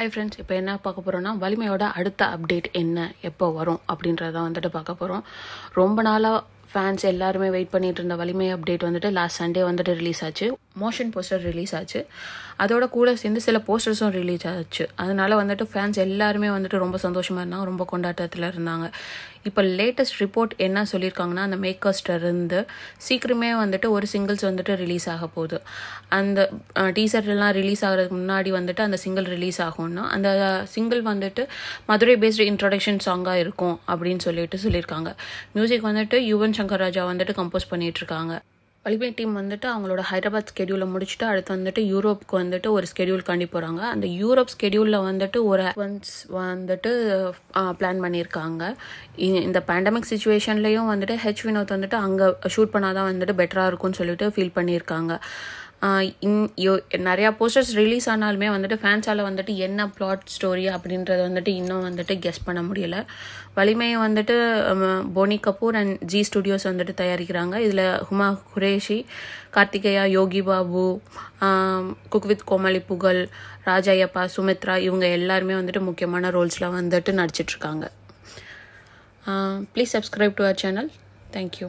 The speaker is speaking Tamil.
ஹை ஃப்ரெண்ட்ஸ் இப்போ என்ன பார்க்க போகிறோன்னா வலிமையோட அடுத்த அப்டேட் என்ன எப்போ வரும் அப்படின்றதான் வந்துட்டு பார்க்க போகிறோம் ரொம்ப நாளாக ஃபேன்ஸ் எல்லாருமே வெயிட் பண்ணிட்டு இருந்த வலிமை அப்டேட் வந்துட்டு லாஸ்ட் சண்டே வந்துட்டு ரிலீஸ் ஆச்சு மோஷன் போஸ்டர் ரிலீஸ் ஆச்சு அதோட கூட சேர்ந்து சில போஸ்டர்ஸும் ரிலீஸ் ஆச்சு அதனால வந்துட்டு ஃபேன்ஸ் எல்லாருமே வந்துட்டு ரொம்ப சந்தோஷமாக இருந்தாங்க ரொம்ப கொண்டாட்டத்தில் இருந்தாங்க இப்போ லேட்டஸ்ட் ரிப்போர்ட் என்ன சொல்லியிருக்காங்கன்னா அந்த மேக்கர்ஸ்டர் இருந்து சீக்கிரமே வந்துட்டு ஒரு சிங்கிள்ஸ் வந்துட்டு ரிலீஸ் ஆக போகுது அந்த டீசர்லாம் ரிலீஸ் ஆகிறதுக்கு முன்னாடி வந்துட்டு அந்த சிங்கிள் ரிலீஸ் ஆகும்னா அந்த சிங்கிள் வந்துட்டு மதுரை பேஸ்டு இன்ட்ரடக்ஷன் சாங்காக இருக்கும் அப்படின்னு சொல்லிட்டு சொல்லியிருக்காங்க மியூசிக் வந்துட்டு யுவன் சங்கர் ராஜா வந்துட்டு கம்போஸ் பண்ணிகிட்ருக்காங்க வலிமை டீம் வந்துட்டு அவங்களோட ஹைதராபாத் ஸ்கெடியூலை முடிச்சுட்டு அடுத்து வந்துட்டு யூரோப்புக்கு வந்துட்டு ஒரு ஸ்கெடியூல் காண்டி போகிறாங்க அந்த யூரோப் ஸ்கெடியூலில் வந்துட்டு ஒரு ஒன்ஸ் வந்துட்டு பிளான் பண்ணியிருக்காங்க இந்த பேண்டமிக் சுச்சுவேஷன்லேயும் வந்துட்டு ஹெச் வினோத் வந்துட்டு அங்கே ஷூட் பண்ணாதான் வந்துட்டு பெட்டராக இருக்கும்னு சொல்லிட்டு ஃபீல் பண்ணியிருக்காங்க யோ நிறையா போஸ்டர்ஸ் ரிலீஸ் ஆனாலுமே வந்துட்டு ஃபேன்ஸால் வந்துட்டு என்ன ப்ளாட் ஸ்டோரி அப்படின்றத வந்துட்டு இன்னும் வந்துட்டு கெஸ் பண்ண முடியலை வலிமையை வந்துட்டு போனி கபூர் அண்ட் ஜி ஸ்டுடியோஸ் வந்துட்டு தயாரிக்கிறாங்க இதில் ஹுமா குரேஷி கார்த்திகேயா யோகி பாபு குக் வித் கோமலி புகழ் ராஜாயப்பா சுமித்ரா இவங்க எல்லாருமே வந்துட்டு முக்கியமான ரோல்ஸ்லாம் வந்துட்டு நடிச்சிட்ருக்காங்க please subscribe to our channel thank you